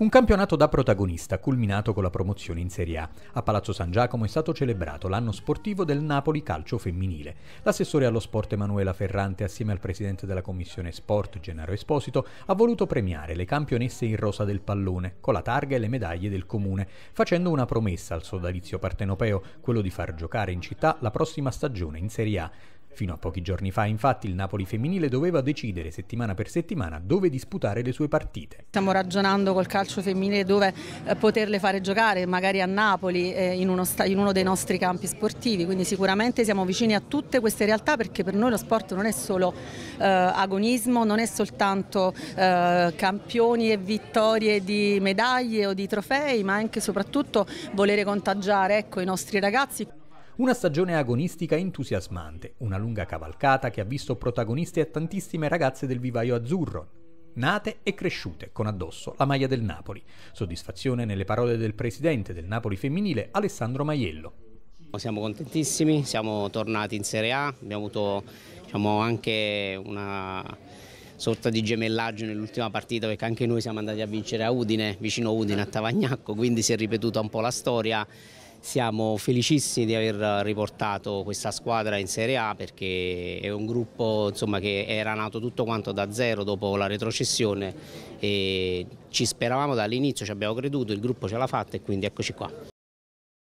Un campionato da protagonista, culminato con la promozione in Serie A. A Palazzo San Giacomo è stato celebrato l'anno sportivo del Napoli Calcio Femminile. L'assessore allo sport Emanuela Ferrante, assieme al presidente della commissione sport Gennaro Esposito, ha voluto premiare le campionesse in rosa del pallone, con la targa e le medaglie del comune, facendo una promessa al sodalizio partenopeo, quello di far giocare in città la prossima stagione in Serie A. Fino a pochi giorni fa, infatti, il Napoli femminile doveva decidere settimana per settimana dove disputare le sue partite. Stiamo ragionando col calcio femminile dove eh, poterle fare giocare, magari a Napoli, eh, in uno, in uno dei nostri campi sportivi. Quindi sicuramente siamo vicini a tutte queste realtà perché per noi lo sport non è solo eh, agonismo, non è soltanto eh, campioni e vittorie di medaglie o di trofei, ma anche e soprattutto volere contagiare ecco, i nostri ragazzi. Una stagione agonistica entusiasmante, una lunga cavalcata che ha visto protagoniste a tantissime ragazze del vivaio azzurro, nate e cresciute con addosso la maglia del Napoli. Soddisfazione nelle parole del presidente del Napoli femminile Alessandro Maiello. Siamo contentissimi, siamo tornati in Serie A, abbiamo avuto diciamo, anche una sorta di gemellaggio nell'ultima partita perché anche noi siamo andati a vincere a Udine, vicino Udine, a Tavagnacco, quindi si è ripetuta un po' la storia siamo felicissimi di aver riportato questa squadra in Serie A perché è un gruppo insomma, che era nato tutto quanto da zero dopo la retrocessione e ci speravamo dall'inizio, ci abbiamo creduto, il gruppo ce l'ha fatta e quindi eccoci qua.